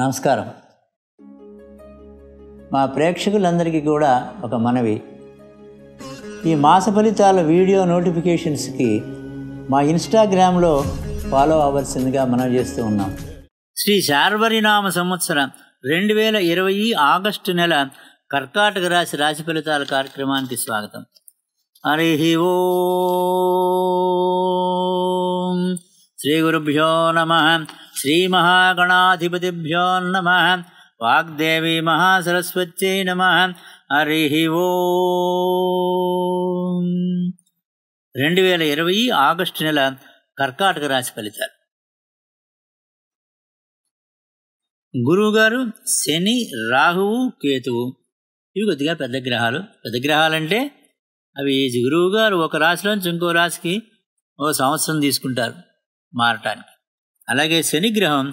నమస్కారం మా ప్రేక్షకులందరికీ కూడా ఒక మనవి ఈ మాస ఫలితాల వీడియో నోటిఫికేషన్స్కి మా ఇన్స్టాగ్రామ్లో ఫాలో అవ్వాల్సిందిగా మనం చేస్తూ ఉన్నాం శ్రీ శార్వరినామ సంవత్సరం రెండు వేల ఇరవై ఆగస్టు నెల కర్కాటక రాశి రాశి ఫలితాల కార్యక్రమానికి స్వాగతం హరి ఓ శ్రీ గురుభ్యో నమ శ్రీమహాగణాధిపతిభ్యో నమ वाग्देवी महासरस्वत्यै నమ హరిహి ఓ రెండు వేల ఇరవై ఆగస్టు నెల కర్కాటక రాశి ఫలితాలు గురువుగారు శని రాహువు కేతువు ఇవి కొద్దిగా పెద్ద గ్రహాలు పెద్ద గ్రహాలంటే అవి గురువుగారు ఒక రాశిలోంచి ఇంకో రాశికి ఓ సంవత్సరం తీసుకుంటారు మారటానికి అలాగే శనిగ్రహం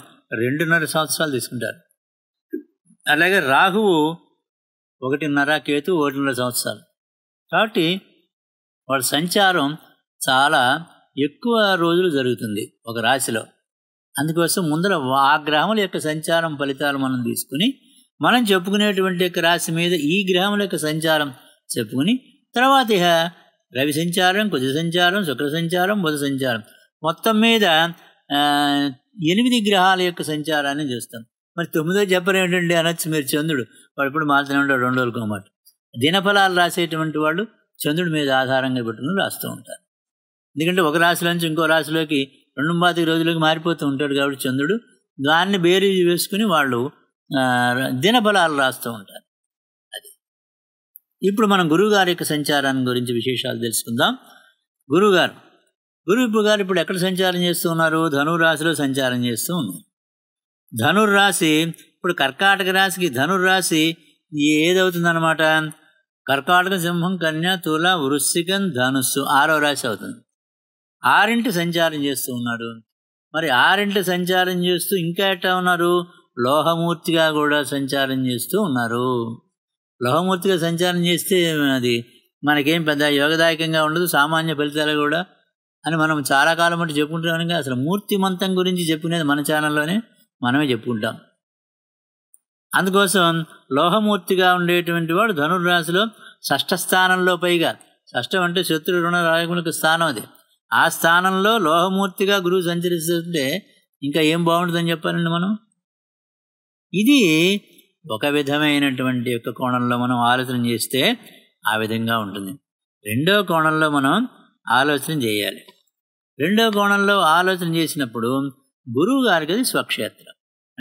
రెండున్నర సంవత్సరాలు తీసుకుంటారు అలాగే రాహువు ఒకటిన్నర కేతు ఒకటిన్నర సంవత్సరాలు కాబట్టి వాళ్ళ సంచారం చాలా ఎక్కువ రోజులు జరుగుతుంది ఒక రాశిలో అందుకోసం ముందర ఆ గ్రహముల యొక్క సంచారం ఫలితాలు మనం తీసుకుని మనం చెప్పుకునేటువంటి యొక్క రాశి మీద ఈ గ్రహముల యొక్క సంచారం చెప్పుకుని తర్వాత రవి సంచారం కుజ సంచారం శుక్ర సంచారం బుధ సంచారం మొత్తం మీద ఎనిమిది గ్రహాల యొక్క సంచారాన్ని చూస్తాం మరి తొమ్మిదో చెప్పరు ఏంటండి అనొచ్చు మీరు చంద్రుడు వాడు ఇప్పుడు మాత్రమే ఉంటాడు రెండు రోజులకు మాట దినఫలాలు రాసేటువంటి వాళ్ళు చంద్రుడి మీద ఆధారంగా పెట్టుకుని రాస్తూ ఉంటారు ఎందుకంటే ఒక రాశి నుంచి ఇంకో రాశిలోకి రెండు పాతిక రోజులకి మారిపోతూ ఉంటాడు కాబట్టి చంద్రుడు దాన్ని బేరీజు వేసుకుని వాళ్ళు దినఫలాలు రాస్తూ ఉంటారు అది ఇప్పుడు మనం గురువుగారి యొక్క సంచారాన్ని గురించి విశేషాలు తెలుసుకుందాం గురువుగారు గురువిప్పు గారు ఇప్పుడు ఎక్కడ సంచారం చేస్తూ ఉన్నారు ధనురాశిలో సంచారం చేస్తూ ఉన్నారు ధనుర్రాశి ఇప్పుడు కర్కాటక రాశికి ధనుర్రాశి ఏదవుతుందనమాట కర్కాటక సింహం కన్య తుల వృశ్చికం ధనుస్సు ఆరో రాశి అవుతుంది ఆరింటి సంచారం చేస్తూ ఉన్నాడు మరి ఆరింటి సంచారం చేస్తూ ఇంకా ఎట్టా ఉన్నారు లోహమూర్తిగా కూడా సంచారం చేస్తూ ఉన్నారు లోహమూర్తిగా సంచారం చేస్తే అది మనకేం పెద్ద యోగదాయకంగా ఉండదు సామాన్య ఫలితాలు కూడా అని మనం చాలా కాలం అంటే చెప్పుకుంటాం కానీ అసలు మూర్తిమంతం గురించి చెప్పుకునేది మన ఛానల్లోనే మనమే చెప్పుకుంటాం అందుకోసం లోహమూర్తిగా ఉండేటువంటి వాడు ధనుర్రాశిలో షష్ఠ స్థానంలో పైగా షష్టం అంటే శత్రు రుణ రాయకులకు స్థానం అది ఆ స్థానంలో లోహమూర్తిగా గురువు సంచరిస్తుంటే ఇంకా ఏం బాగుంటుందని చెప్పానండి మనం ఇది ఒక విధమైనటువంటి యొక్క కోణంలో మనం ఆలోచన చేస్తే ఆ విధంగా ఉంటుంది రెండో కోణంలో మనం ఆలోచన చేయాలి రెండో కోణంలో ఆలోచన చేసినప్పుడు గురువు గారికి అది స్వక్షేత్రం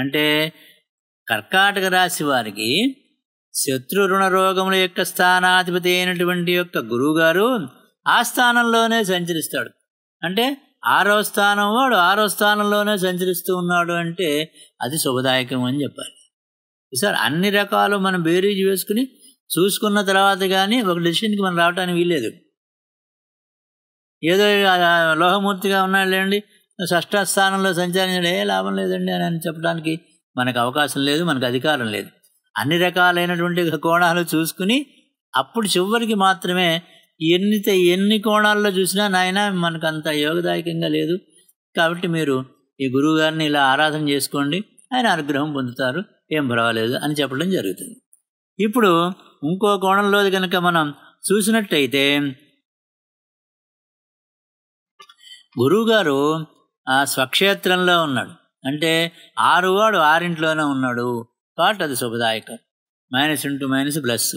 అంటే కర్కాటక రాశి వారికి శత్రు రుణ రోగముల యొక్క స్థానాధిపతి అయినటువంటి యొక్క గురువుగారు ఆ స్థానంలోనే సంచరిస్తాడు అంటే ఆరో స్థానం వాడు ఆరో స్థానంలోనే సంచరిస్తూ ఉన్నాడు అంటే అది శుభదాయకం అని చెప్పాలి సార్ అన్ని రకాలు మనం బేరీజ్ వేసుకుని చూసుకున్న తర్వాత కానీ ఒక డెసిషన్కి మనం రావడానికి వీల్లేదు ఏదో లోహమూర్తిగా ఉన్నాడు లేండి షష్ట స్థానంలో సంచరించడం ఏ లాభం లేదండి అని చెప్పడానికి మనకు అవకాశం లేదు మనకు అధికారం లేదు అన్ని రకాలైనటువంటి కోణాలు చూసుకుని అప్పుడు చివరికి మాత్రమే ఎన్ని ఎన్ని కోణాల్లో చూసినా నాయన మనకు అంత యోగదాయకంగా లేదు కాబట్టి మీరు ఈ గురువు గారిని ఇలా ఆరాధన చేసుకోండి ఆయన అనుగ్రహం పొందుతారు ఏం పర్వాలేదు అని చెప్పడం జరుగుతుంది ఇప్పుడు ఇంకో కోణంలో కనుక మనం చూసినట్టయితే గురువుగారు ఆ స్వక్షేత్రంలో ఉన్నాడు అంటే ఆరువాడు ఆరింట్లోనే ఉన్నాడు కాబట్టి అది శుభదాయకం మైనస్ ఇంటూ మైనస్ ప్లస్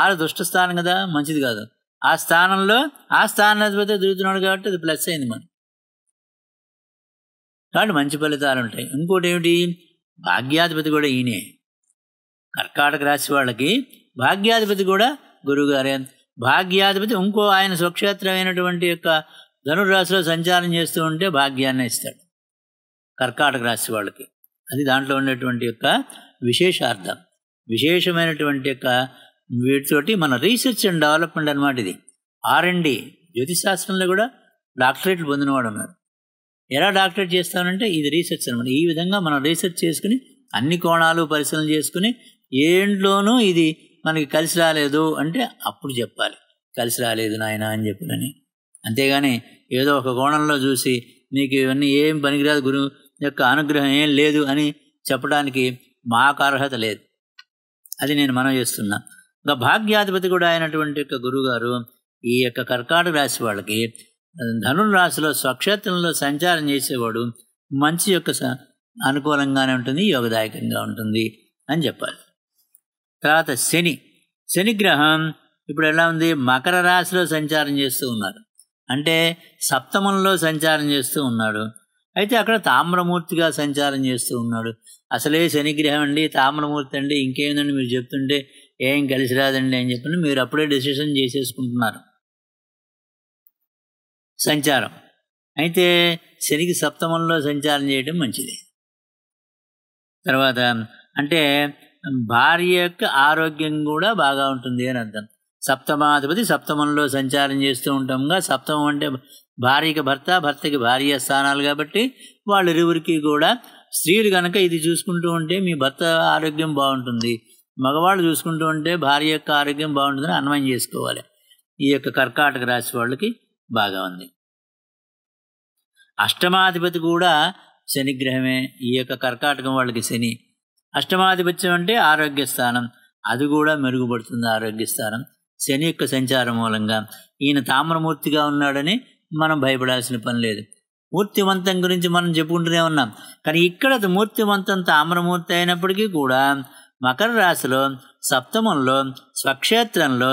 ఆరు దుష్ట స్థానం కదా మంచిది కాదు ఆ స్థానంలో ఆ స్థానాధిపతి దిగుతున్నాడు కాబట్టి అది ప్లస్ అయింది మనం కాబట్టి మంచి ఫలితాలు ఉంటాయి ఇంకోటి ఏమిటి భాగ్యాధిపతి కూడా ఈయనే కర్కాటక రాశి వాళ్ళకి భాగ్యాధిపతి కూడా గురువుగారే భాగ్యాధిపతి ఇంకో ఆయన స్వక్షేత్రమైనటువంటి యొక్క ధనురాశిలో సంచారం చేస్తూ ఉంటే భాగ్యాన్ని ఇస్తాడు కర్కాటక రాశి వాళ్ళకి అది దాంట్లో ఉన్నటువంటి యొక్క విశేషార్థం విశేషమైనటువంటి యొక్క వీటితోటి మన రీసెర్చ్ అండ్ డెవలప్మెంట్ అనమాట ఇది ఆర్ఎండి శాస్త్రంలో కూడా డాక్టరేట్లు పొందినవాడు ఉన్నారు ఎలా డాక్టరేట్ చేస్తానంటే ఇది రీసెర్చ్ అనమాట ఈ విధంగా మనం రీసెర్చ్ చేసుకుని అన్ని కోణాలు పరిశీలన చేసుకుని ఏంట్లోనూ ఇది మనకి కలిసి రాలేదు అంటే అప్పుడు చెప్పాలి కలిసి రాలేదు నాయన అని చెప్పినని అంతేగాని ఏదో ఒక కోణంలో చూసి నీకు ఇవన్నీ ఏం పనికిరాదు గురు యొక్క అనుగ్రహం ఏం లేదు అని చెప్పడానికి మాకు అర్హత లేదు అది నేను మనం చేస్తున్నా ఇంకా భాగ్యాధిపతి కూడా అయినటువంటి యొక్క గురుగారు ఈ యొక్క కర్కాటక రాశి వాళ్ళకి ధనుర్రాశిలో స్వక్షేత్రంలో సంచారం చేసేవాడు మంచి యొక్క అనుకూలంగానే ఉంటుంది యోగదాయకంగా ఉంటుంది అని చెప్పాలి తర్వాత శని శనిగ్రహం ఇప్పుడు ఎలా ఉంది మకర రాశిలో సంచారం చేస్తూ ఉన్నారు అంటే సప్తమంలో సంచారం చేస్తూ ఉన్నాడు అయితే అక్కడ తామ్రమూర్తిగా సంచారం చేస్తూ ఉన్నాడు అసలే శనిగ్రహం అండి తామ్రమూర్తి అండి ఇంకేముందండి మీరు చెప్తుంటే ఏం కలిసి రాదండి అని చెప్పి మీరు అప్పుడే డిసిషన్ చేసేసుకుంటున్నారు సంచారం అయితే శనికి సప్తమంలో సంచారం చేయడం మంచిది తర్వాత అంటే భార్య యొక్క ఆరోగ్యం కూడా బాగా ఉంటుంది అని అర్థం సప్తమాధిపతి సప్తమంలో సంచారం చేస్తూ ఉంటాంగా సప్తమం అంటే భార్యకి భర్త భర్తకి భార్య స్థానాలు కాబట్టి వాళ్ళిరువురికి కూడా స్త్రీలు కనుక ఇది చూసుకుంటూ ఉంటే మీ భర్త ఆరోగ్యం బాగుంటుంది మగవాళ్ళు చూసుకుంటూ ఉంటే భార్య యొక్క ఆరోగ్యం బాగుంటుందని అన్వయం చేసుకోవాలి ఈ యొక్క కర్కాటక రాశి వాళ్ళకి బాగా ఉంది అష్టమాధిపతి కూడా శనిగ్రహమే ఈ యొక్క కర్కాటకం వాళ్ళకి శని అష్టమాధిపత్యం అంటే ఆరోగ్య స్థానం అది కూడా మెరుగుపడుతుంది ఆరోగ్య స్థానం శని యొక్క సంచారం మూలంగా ఈయన తామ్రమూర్తిగా ఉన్నాడని మనం భయపడాల్సిన పని లేదు మూర్తివంతం గురించి మనం చెప్పుకుంటూనే ఉన్నాం కానీ ఇక్కడ మూర్తివంతం తామ్రమూర్తి అయినప్పటికీ కూడా మకర రాశిలో సప్తమంలో స్వక్షేత్రంలో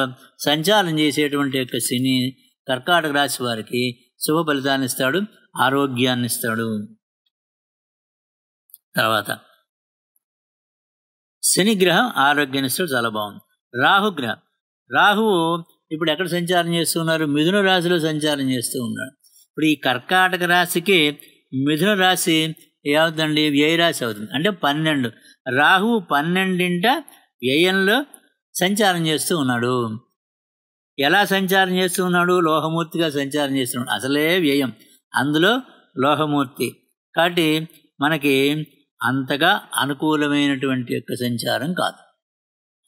సంచారం చేసేటువంటి యొక్క శని కర్కాటక రాశి వారికి శుభ ఫలితాన్ని ఇస్తాడు ఆరోగ్యాన్ని ఇస్తాడు తర్వాత శనిగ్రహం ఆరోగ్యాన్ని ఇస్తాడు చాలా బాగుంది రాహుగ్రహం రాహువు ఇప్పుడు ఎక్కడ సంచారం చేస్తున్నారు మిథున రాశిలో సంచారం చేస్తూ ఉన్నాడు ఇప్పుడు ఈ కర్కాటక రాశికి మిథున రాశి ఏమవుతుందండి వ్యయ రాశి అవుతుంది అంటే పన్నెండు రాహువు పన్నెండింట వ్యయంలో సంచారం చేస్తూ ఉన్నాడు ఎలా సంచారం చేస్తూ ఉన్నాడు లోహమూర్తిగా సంచారం చేస్తున్నాడు అసలే వ్యయం అందులో లోహమూర్తి కాబట్టి మనకి అంతగా అనుకూలమైనటువంటి యొక్క సంచారం కాదు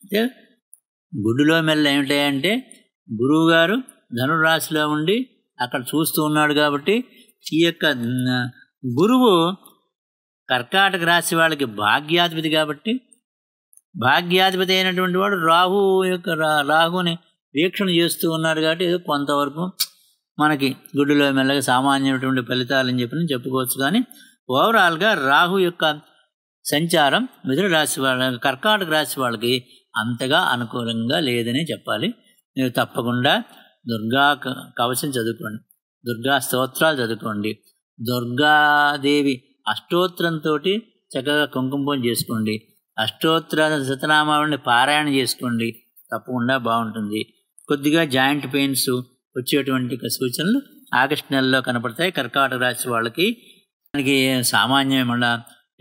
అంటే గుడ్డులో మెల్ల ఏమిటాయంటే గురువుగారు ధనురాశిలో ఉండి అక్కడ చూస్తూ ఉన్నాడు కాబట్టి ఈ యొక్క గురువు కర్కాటక రాశి వాళ్ళకి భాగ్యాధిపతి కాబట్టి భాగ్యాధిపతి అయినటువంటి వాడు రాహు యొక్క రా రాహుని వీక్షణ చేస్తూ ఉన్నారు కాబట్టి ఏదో కొంతవరకు మనకి గుడ్డులో మెల్లగా సామాన్యమైనటువంటి ఫలితాలు అని చెప్పి చెప్పుకోవచ్చు కానీ ఓవరాల్గా రాహు యొక్క సంచారం మిథున రాశి వాళ్ళ కర్కాటక రాశి వాళ్ళకి అంతగా అనుకూలంగా లేదని చెప్పాలి మీరు తప్పకుండా దుర్గా కవచం చదువుకోండి దుర్గా స్తోత్రాలు చదువుకోండి దుర్గాదేవి అష్టోత్తరంతో చక్కగా కుంకుమం చేసుకోండి అష్టోత్తర శతనామాలని పారాయణ చేసుకోండి తప్పకుండా బాగుంటుంది కొద్దిగా జాయింట్ పెయిన్స్ వచ్చేటువంటి సూచనలు ఆగస్టు నెలలో కనపడతాయి కర్కాటక రాశి వాళ్ళకి దానికి సామాన్యమైన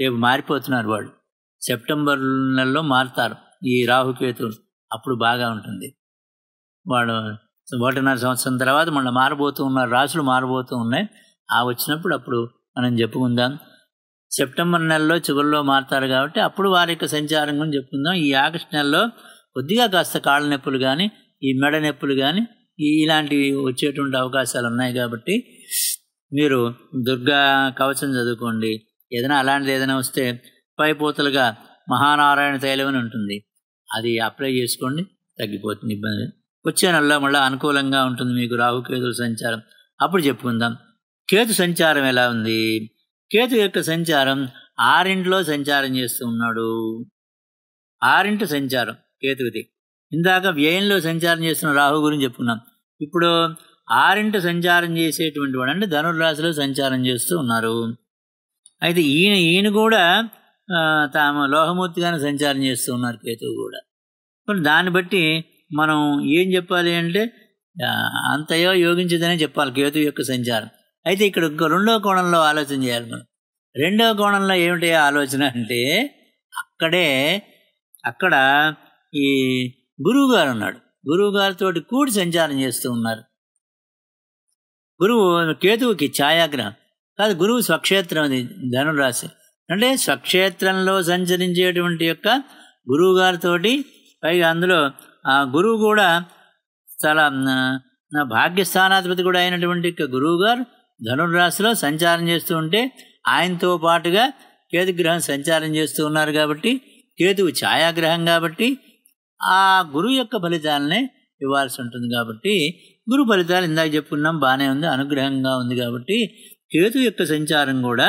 రేపు మారిపోతున్నారు వాళ్ళు సెప్టెంబర్ నెలలో మారుతారు ఈ రాహుకేతు అప్పుడు బాగా ఉంటుంది వాడు ఒకటిన్నర సంవత్సరం తర్వాత మన మారబోతూ ఉన్నారు రాసులు మారబోతూ ఉన్నాయి ఆ వచ్చినప్పుడు అప్పుడు మనం చెప్పుకుందాం సెప్టెంబర్ నెలలో చివరిలో మారుతారు కాబట్టి అప్పుడు వారి యొక్క సంచారం గురించి చెప్పుకుందాం ఈ ఆగస్టు నెలలో కొద్దిగా కాస్త కాళ్ళ నొప్పులు కానీ ఈ మెడ నొప్పులు కానీ ఇలాంటివి వచ్చేటువంటి అవకాశాలు ఉన్నాయి కాబట్టి మీరు దుర్గా కవచం చదువుకోండి ఏదైనా అలాంటిది ఏదైనా వస్తే పైపోతలుగా మహానారాయణ తైలవని ఉంటుంది అది అప్లై చేసుకోండి తగ్గిపోతుంది ఇబ్బంది వచ్చే నెలలో మళ్ళీ అనుకూలంగా ఉంటుంది మీకు రాహుకేతుల సంచారం అప్పుడు చెప్పుకుందాం కేతు సంచారం ఎలా ఉంది కేతు యొక్క సంచారం ఆరింట్లో సంచారం చేస్తూ ఉన్నాడు ఆరింటి సంచారం కేతువుది ఇందాక వ్యయంలో సంచారం చేస్తున్న రాహు గురించి చెప్పుకున్నాం ఇప్పుడు ఆరింటి సంచారం చేసేటువంటి వాడు అంటే ధనుర్రాశిలో సంచారం చేస్తూ ఉన్నారు అయితే ఈయన ఈయన కూడా తాము లోహమూర్తిగానే సంచారం చేస్తూ ఉన్నారు కేతువు కూడా దాన్ని బట్టి మనం ఏం చెప్పాలి అంటే అంతయో యోగించదనే చెప్పాలి కేతు యొక్క సంచారం అయితే ఇక్కడ రెండో కోణంలో ఆలోచన చేయాలి మనం రెండో కోణంలో ఏమిటి ఆలోచన అంటే అక్కడే అక్కడ ఈ గురువు గారు ఉన్నాడు గురువు గారితో కూడి సంచారం చేస్తూ ఉన్నారు గురువు కేతువుకి ఛాయాగ్రహం కాదు గురువు స్వక్షేత్రం అది ధనురాశి అంటే స్వక్షేత్రంలో సంచరించేటువంటి యొక్క గురువుగారితోటి పైగా అందులో ఆ గురువు కూడా చాలా భాగ్యస్థానాధిపతి కూడా అయినటువంటి గురువు గారు ధనుర్రాశిలో సంచారం చేస్తూ ఉంటే ఆయనతో పాటుగా కేతు గ్రహం సంచారం చేస్తూ ఉన్నారు కాబట్టి కేతువు ఛాయాగ్రహం కాబట్టి ఆ గురువు యొక్క ఫలితాలనే ఇవ్వాల్సి ఉంటుంది కాబట్టి గురు ఫలితాలు ఇందాక చెప్పుకున్నాం బాగానే ఉంది అనుగ్రహంగా ఉంది కాబట్టి కేతు యొక్క సంచారం కూడా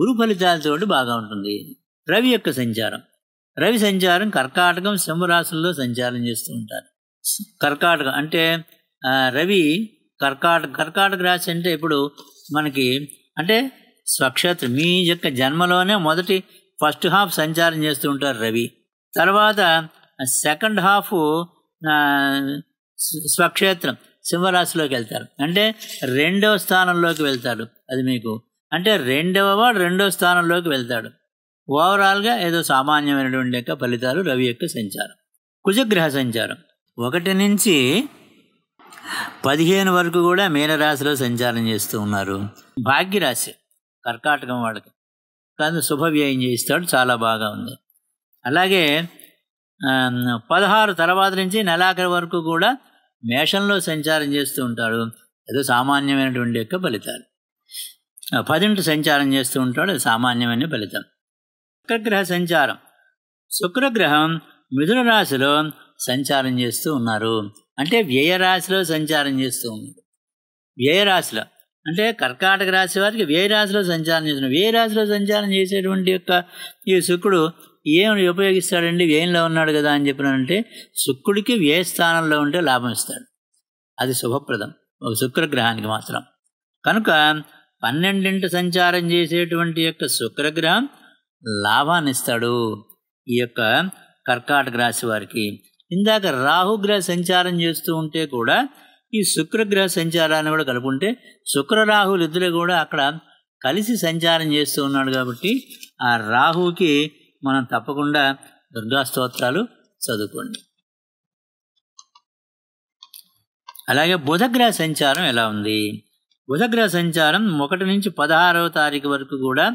గురు ఫలితాలతో బాగా ఉంటుంది రవి యొక్క సంచారం రవి సంచారం కర్కాటకం సింహరాశుల్లో సంచారం చేస్తూ ఉంటారు కర్కాటకం అంటే రవి కర్కాటక కర్కాటక రాశి అంటే ఇప్పుడు మనకి అంటే స్వక్షేత్రం మీ యొక్క జన్మలోనే మొదటి ఫస్ట్ హాఫ్ సంచారం చేస్తూ ఉంటారు రవి తర్వాత సెకండ్ హాఫ్ స్వక్షేత్రం సింహరాశిలోకి వెళ్తారు అంటే రెండవ స్థానంలోకి వెళ్తాడు అది మీకు అంటే రెండవ వాడు రెండో స్థానంలోకి వెళ్తాడు ఓవరాల్గా ఏదో సామాన్యమైనటువంటి యొక్క ఫలితాలు రవి యొక్క సంచారం కుజగ్రహ సంచారం ఒకటి నుంచి పదిహేను వరకు కూడా మీనరాశిలో సంచారం చేస్తూ ఉన్నారు భాగ్యరాశి కర్కాటకం వాళ్ళకి కానీ శుభవ్యయం చేయిస్తాడు చాలా బాగా ఉంది అలాగే పదహారు తర్వాత నుంచి నెలాఖరి వరకు కూడా మేషంలో సంచారం చేస్తూ ఉంటాడు ఏదో సామాన్యమైనటువంటి యొక్క ఫలితాలు పదింటి సంచారం చేస్తూ ఉంటాడు సామాన్యమైన ఫలితం శుక్రగ్రహ సంచారం శుక్రగ్రహం మిథున రాశిలో సంచారం చేస్తూ ఉన్నారు అంటే వ్యయరాశిలో సంచారం చేస్తూ ఉన్నారు వ్యయరాశిలో అంటే కర్కాటక రాశి వారికి వ్యయరాశిలో సంచారం వ్యయ వ్యయరాశిలో సంచారం చేసేటువంటి యొక్క ఈ శుక్రుడు ఏమి ఉపయోగిస్తాడండి వ్యయంలో ఉన్నాడు కదా అని చెప్పినంటే శుక్రుడికి వ్యయ స్థానంలో ఉంటే లాభం ఇస్తాడు అది శుభప్రదం ఒక శుక్రగ్రహానికి మాత్రం కనుక పన్నెండింటి సంచారం చేసేటువంటి యొక్క శుక్రగ్రహం లాభాన్నిస్తాడు ఈ యొక్క కర్కాటక రాశి వారికి ఇందాక రాహుగ్రహ సంచారం చేస్తూ ఉంటే కూడా ఈ శుక్రగ్రహ సంచారాన్ని కూడా కలుపుకుంటే రాహులు ఇద్దరు కూడా అక్కడ కలిసి సంచారం చేస్తూ ఉన్నాడు కాబట్టి ఆ రాహుకి మనం తప్పకుండా దుర్గా స్తోత్రాలు చదువుకోండి అలాగే బుధగ్రహ సంచారం ఎలా ఉంది బుధగ్రహ సంచారం ఒకటి నుంచి పదహారవ తారీఖు వరకు కూడా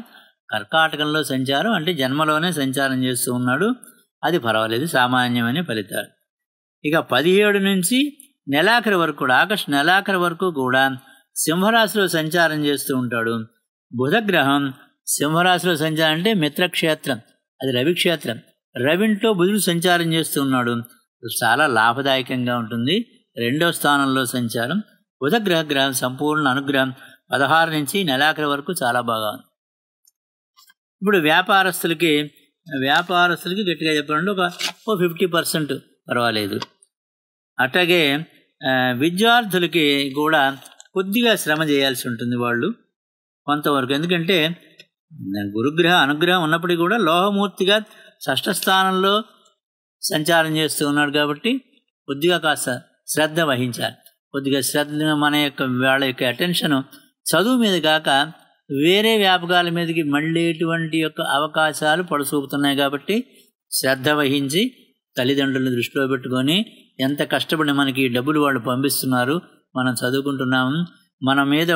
కర్కాటకంలో సంచారం అంటే జన్మలోనే సంచారం చేస్తూ ఉన్నాడు అది పర్వాలేదు సామాన్యమైన ఫలితాలు ఇక పదిహేడు నుంచి నెలాఖరి వరకు కూడా ఆగస్టు నెలాఖరి వరకు కూడా సింహరాశిలో సంచారం చేస్తూ ఉంటాడు బుధగ్రహం సింహరాశిలో సంచారం అంటే మిత్రక్షేత్రం అది రవిక్షేత్రం రవింట్లో బుధుడు సంచారం చేస్తూ ఉన్నాడు చాలా లాభదాయకంగా ఉంటుంది రెండో స్థానంలో సంచారం బుధగ్రహ గ్రహం సంపూర్ణ అనుగ్రహం పదహారు నుంచి నెలాఖరి వరకు చాలా బాగా ఉంది ఇప్పుడు వ్యాపారస్తులకి వ్యాపారస్తులకి గట్టిగా చెప్పండి ఒక ఓ ఫిఫ్టీ పర్సెంట్ పర్వాలేదు అట్లాగే విద్యార్థులకి కూడా కొద్దిగా శ్రమ చేయాల్సి ఉంటుంది వాళ్ళు కొంతవరకు ఎందుకంటే గురుగ్రహ అనుగ్రహం ఉన్నప్పటికీ కూడా లోహమూర్తిగా స్థానంలో సంచారం చేస్తూ ఉన్నాడు కాబట్టి కొద్దిగా కాస్త శ్రద్ధ వహించాలి కొద్దిగా శ్రద్ధ మన యొక్క వాళ్ళ యొక్క అటెన్షన్ చదువు మీద కాక వేరే వ్యాపకాల మీదకి మళ్ళీ ఎటువంటి యొక్క అవకాశాలు పడసూపుతున్నాయి కాబట్టి శ్రద్ధ వహించి తల్లిదండ్రులను దృష్టిలో పెట్టుకొని ఎంత కష్టపడి మనకి డబ్బులు వాళ్ళు పంపిస్తున్నారు మనం చదువుకుంటున్నాం మన మీద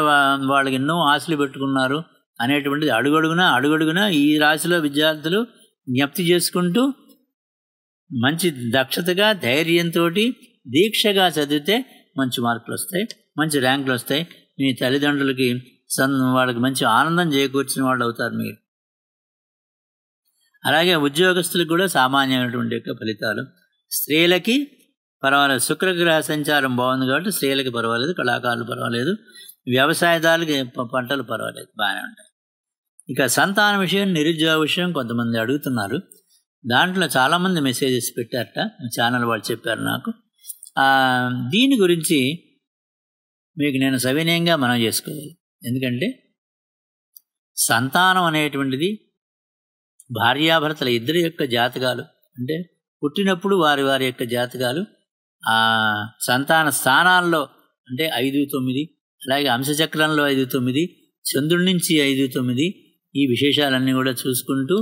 వాళ్ళకి ఎన్నో ఆశలు పెట్టుకున్నారు అనేటువంటిది అడుగడుగున అడుగడుగున ఈ రాశిలో విద్యార్థులు జ్ఞప్తి చేసుకుంటూ మంచి దక్షతగా ధైర్యంతో దీక్షగా చదివితే మంచి మార్కులు వస్తాయి మంచి ర్యాంకులు వస్తాయి మీ తల్లిదండ్రులకి సన్ వాళ్ళకి మంచి ఆనందం చేకూర్చిన వాళ్ళు అవుతారు మీరు అలాగే ఉద్యోగస్తులకు కూడా సామాన్యమైనటువంటి యొక్క ఫలితాలు స్త్రీలకి పర్వాలేదు శుక్రగ్రహ సంచారం బాగుంది కాబట్టి స్త్రీలకి పర్వాలేదు కళాకారులు పర్వాలేదు వ్యవసాయదారులకి పంటలు పర్వాలేదు బాగానే ఉంటాయి ఇక సంతాన విషయం నిరుద్యోగ విషయం కొంతమంది అడుగుతున్నారు దాంట్లో చాలామంది మెసేజెస్ పెట్టారట ఛానల్ వాళ్ళు చెప్పారు నాకు దీని గురించి మీకు నేను సవినయంగా మనం చేసుకోవాలి ఎందుకంటే సంతానం అనేటువంటిది భార్యాభర్తల ఇద్దరి యొక్క జాతకాలు అంటే పుట్టినప్పుడు వారి వారి యొక్క జాతకాలు ఆ సంతాన స్థానాల్లో అంటే ఐదు తొమ్మిది అలాగే అంశచక్రంలో ఐదు తొమ్మిది చంద్రుడి నుంచి ఐదు తొమ్మిది ఈ విశేషాలన్నీ కూడా చూసుకుంటూ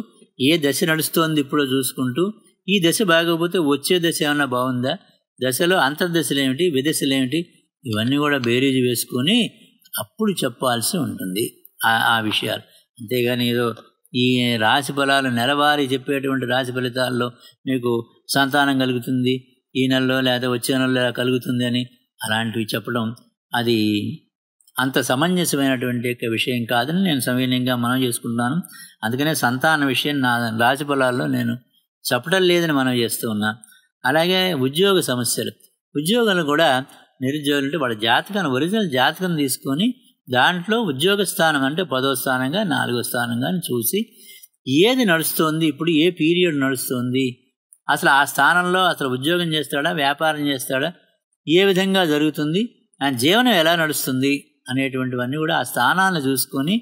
ఏ దశ నడుస్తోంది ఇప్పుడో చూసుకుంటూ ఈ దశ బాగోకపోతే వచ్చే దశ ఏమన్నా బాగుందా దశలో అంతర్దశలు ఏమిటి విదశలు ఏమిటి ఇవన్నీ కూడా బేరీజ్ వేసుకొని అప్పుడు చెప్పాల్సి ఉంటుంది ఆ విషయాలు అంతేగాని ఏదో ఈ రాశి ఫలాలు నెలవారీ చెప్పేటువంటి రాశి ఫలితాల్లో మీకు సంతానం కలుగుతుంది ఈ నెలలో లేదా వచ్చే నెలలో కలుగుతుంది అని అలాంటివి చెప్పడం అది అంత సమంజసమైనటువంటి యొక్క విషయం కాదని నేను సమీనంగా మనం చేసుకుంటున్నాను అందుకనే సంతాన విషయం నా రాశి ఫలాల్లో నేను చెప్పడం లేదని మనం చేస్తూ ఉన్నాను అలాగే ఉద్యోగ సమస్యలు ఉద్యోగాలు కూడా నిరుద్యోగులు అంటే వాళ్ళ జాతకాన్ని ఒరిజినల్ జాతకం తీసుకొని దాంట్లో ఉద్యోగ స్థానం అంటే పదో స్థానంగా నాలుగో స్థానంగా చూసి ఏది నడుస్తుంది ఇప్పుడు ఏ పీరియడ్ నడుస్తుంది అసలు ఆ స్థానంలో అసలు ఉద్యోగం చేస్తాడా వ్యాపారం చేస్తాడా ఏ విధంగా జరుగుతుంది ఆయన జీవనం ఎలా నడుస్తుంది అనేటువంటివన్నీ కూడా ఆ స్థానాలను చూసుకొని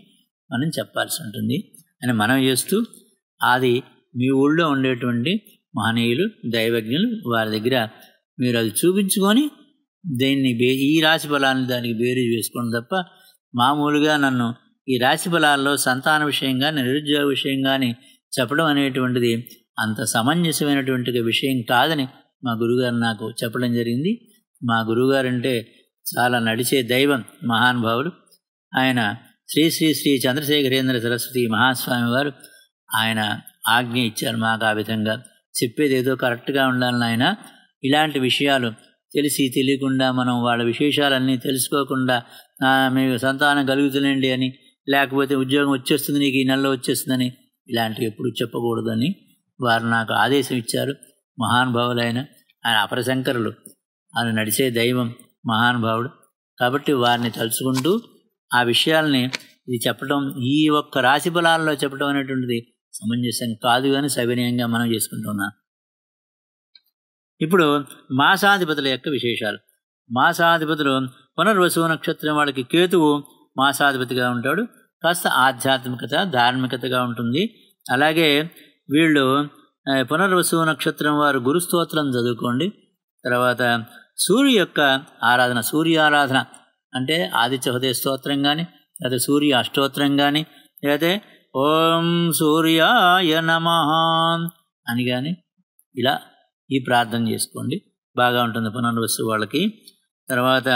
మనం చెప్పాల్సి ఉంటుంది అని మనం చేస్తూ అది మీ ఊళ్ళో ఉండేటువంటి మహనీయులు దైవజ్ఞులు వారి దగ్గర మీరు అది చూపించుకొని దీన్ని బే ఈ రాశి ఫలాన్ని దానికి బేరీ చేసుకోండి తప్ప మామూలుగా నన్ను ఈ రాశి ఫలాల్లో సంతాన విషయం కానీ నిరుద్యోగ విషయం కానీ చెప్పడం అనేటువంటిది అంత సమంజసమైనటువంటి విషయం కాదని మా గురుగారు నాకు చెప్పడం జరిగింది మా గురుగారు అంటే చాలా నడిచే దైవం మహానుభావుడు ఆయన శ్రీ శ్రీ శ్రీ చంద్రశేఖరేంద్ర సరస్వతి మహాస్వామి వారు ఆయన ఆజ్ఞ ఇచ్చారు మాకు ఆ విధంగా చెప్పేది ఏదో కరెక్ట్గా ఉండాలి నాయన ఇలాంటి విషయాలు తెలిసి తెలియకుండా మనం వాళ్ళ విశేషాలన్నీ తెలుసుకోకుండా మీకు సంతానం కలుగుతుందండి అని లేకపోతే ఉద్యోగం వచ్చేస్తుంది నీకు ఈ నెలలో వచ్చేస్తుందని ఇలాంటివి ఎప్పుడు చెప్పకూడదని వారు నాకు ఆదేశం ఇచ్చారు మహానుభావులైన ఆయన అపరశంకరులు ఆయన నడిచే దైవం మహానుభావుడు కాబట్టి వారిని తలుచుకుంటూ ఆ విషయాల్ని ఇది చెప్పడం ఈ ఒక్క రాశి బలాల్లో చెప్పడం అనేటువంటిది సమంజసం కాదు కానీ సవినయంగా మనం చేసుకుంటున్నాం ఇప్పుడు మాసాధిపతుల యొక్క విశేషాలు మాసాధిపతులు పునర్వసు నక్షత్రం వాడికి కేతువు మాసాధిపతిగా ఉంటాడు కాస్త ఆధ్యాత్మికత ధార్మికతగా ఉంటుంది అలాగే వీళ్ళు పునర్వసు నక్షత్రం వారు గురుస్తోత్రం చదువుకోండి తర్వాత సూర్యు యొక్క ఆరాధన సూర్య ఆరాధన అంటే ఆదిత్య హృదయ స్తోత్రం కానీ లేదా సూర్య అష్టోత్రం కానీ లేదా ఓం సూర్యాయ నమ అని కానీ ఇలా ఈ ప్రార్థన చేసుకోండి బాగా ఉంటుంది పన్నెండు వస్తువు వాళ్ళకి తర్వాత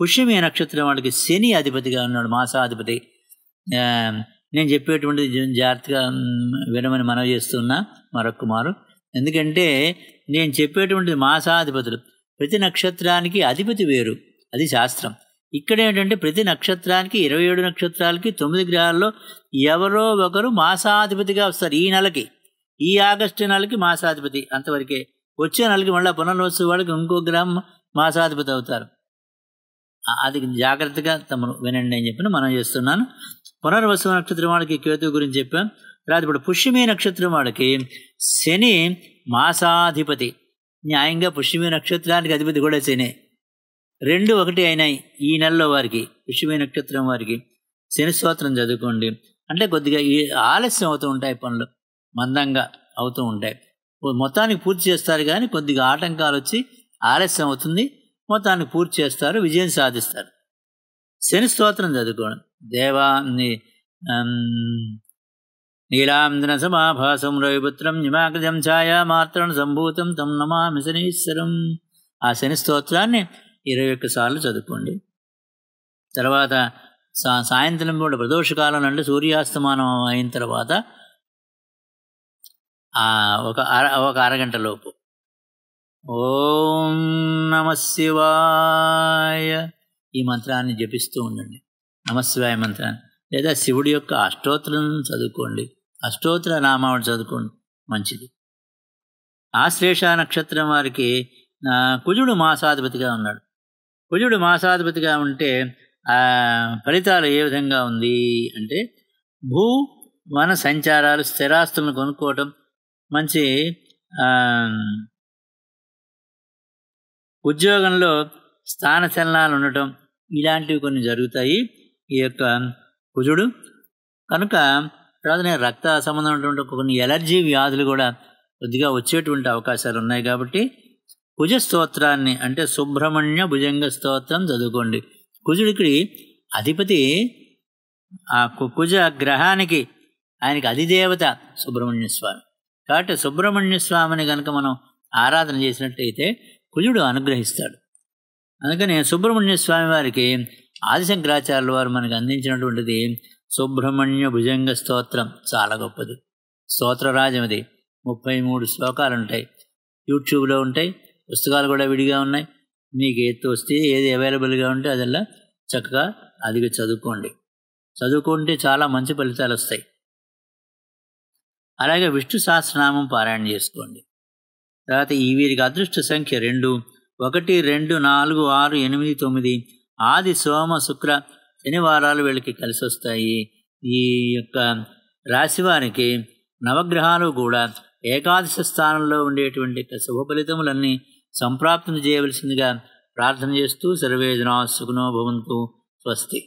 పుష్యమే నక్షత్రం వాళ్ళకి శని అధిపతిగా ఉన్నాడు మాసాధిపతి నేను చెప్పేటువంటిది జాగ్రత్తగా వినమని మనవి చేస్తున్నా మరొక మారు ఎందుకంటే నేను చెప్పేటువంటిది మాసాధిపతులు ప్రతి నక్షత్రానికి అధిపతి వేరు అది శాస్త్రం ఇక్కడ ఏంటంటే ప్రతి నక్షత్రానికి ఇరవై ఏడు నక్షత్రాలకి తొమ్మిది గ్రహాల్లో ఎవరో ఒకరు మాసాధిపతిగా వస్తారు ఈ నెలకి ఈ ఆగస్టు నెలకి మాసాధిపతి అంతవరకే వచ్చే నెలకి మళ్ళీ పునర్వసు వాళ్ళకి ఇంకో గ్రహం మాసాధిపతి అవుతారు అది జాగ్రత్తగా తమను వినండి అని చెప్పి మనం చేస్తున్నాను పునర్వసు నక్షత్రం వాళ్ళకి కేతు గురించి చెప్పాం తర్వాత ఇప్పుడు పుష్యమి నక్షత్రం వాళ్ళకి శని మాసాధిపతి న్యాయంగా పుష్యమి నక్షత్రానికి అధిపతి కూడా శని రెండు ఒకటి అయినాయి ఈ నెలలో వారికి విషువే నక్షత్రం వారికి శని స్తోత్రం చదువుకోండి అంటే కొద్దిగా ఈ ఆలస్యం అవుతూ ఉంటాయి పనులు మందంగా అవుతూ ఉంటాయి మొత్తానికి పూర్తి చేస్తారు కానీ కొద్దిగా ఆటంకాలు వచ్చి ఆలస్యం అవుతుంది మొత్తాన్ని పూర్తి చేస్తారు విజయం సాధిస్తారు శని స్తోత్రం చదువుకోవడం దేవా నీలాంధన సమాభాసం రవిపుత్రం ఛాయా మాత్రం సంభూతం తం నమామి శనీశ్వరం ఆ శని స్తోత్రాన్ని ఇరవై ఒక్కసార్లు చదువుకోండి తర్వాత సా సాయంత్రం కూడా ప్రదోషకాలం నుండి సూర్యాస్తమానం అయిన తర్వాత ఒక అర ఒక అరగంట లోపు ఓం నమ శివాయ ఈ మంత్రాన్ని జపిస్తూ ఉండండి నమశివాయ మంత్రాన్ని లేదా శివుడి యొక్క అష్టోత్తరం చదువుకోండి అష్టోత్తర నామాలు చదువుకోండి మంచిది ఆశ్లేష నక్షత్రం వారికి కుజుడు మాసాధిపతిగా ఉన్నాడు కుజుడు మాసాధిపతిగా ఉంటే ఫలితాలు ఏ విధంగా ఉంది అంటే భూ వన సంచారాలు స్థిరాస్తులను కొనుక్కోవటం మంచి ఉద్యోగంలో స్థాన చలనాలు ఉండటం ఇలాంటివి కొన్ని జరుగుతాయి ఈ యొక్క కుజుడు కనుక తర్వాత నేను రక్త సంబంధం ఉన్నటువంటి కొన్ని ఎలర్జీ వ్యాధులు కూడా కొద్దిగా వచ్చేటువంటి అవకాశాలు ఉన్నాయి కాబట్టి కుజ స్తోత్రాన్ని అంటే సుబ్రహ్మణ్య భుజంగ స్తోత్రం చదువుకోండి కుజుడికి అధిపతి ఆ కుజ గ్రహానికి ఆయనకి అధిదేవత సుబ్రహ్మణ్య స్వామి కాబట్టి సుబ్రహ్మణ్య స్వామిని కనుక మనం ఆరాధన చేసినట్టయితే కుజుడు అనుగ్రహిస్తాడు అందుకని సుబ్రహ్మణ్య స్వామి వారికి ఆదిశంకరాచార్యుల వారు మనకు అందించినటువంటిది సుబ్రహ్మణ్య భుజంగ స్తోత్రం చాలా గొప్పది స్తోత్రరాజం అది ముప్పై మూడు శ్లోకాలు ఉంటాయి యూట్యూబ్లో ఉంటాయి పుస్తకాలు కూడా విడిగా ఉన్నాయి మీకు ఎత్తు తోస్తే ఏది అవైలబుల్గా ఉంటే అదల్లా చక్కగా అదిగా చదువుకోండి చదువుకుంటే చాలా మంచి ఫలితాలు వస్తాయి అలాగే విష్ణు సహస్రనామం పారాయణ చేసుకోండి తర్వాత ఈ వీరికి అదృష్ట సంఖ్య రెండు ఒకటి రెండు నాలుగు ఆరు ఎనిమిది తొమ్మిది ఆది సోమ శుక్ర శనివారాలు వీళ్ళకి కలిసి వస్తాయి ఈ యొక్క రాశివారికి నవగ్రహాలు కూడా ఏకాదశ స్థానంలో ఉండేటువంటి శుభ ఫలితములన్నీ సంప్రాప్తిని చేయవలసిందిగా ప్రార్థన చేస్తూ సర్వేదనా సుఖనో భవంతు స్వస్తి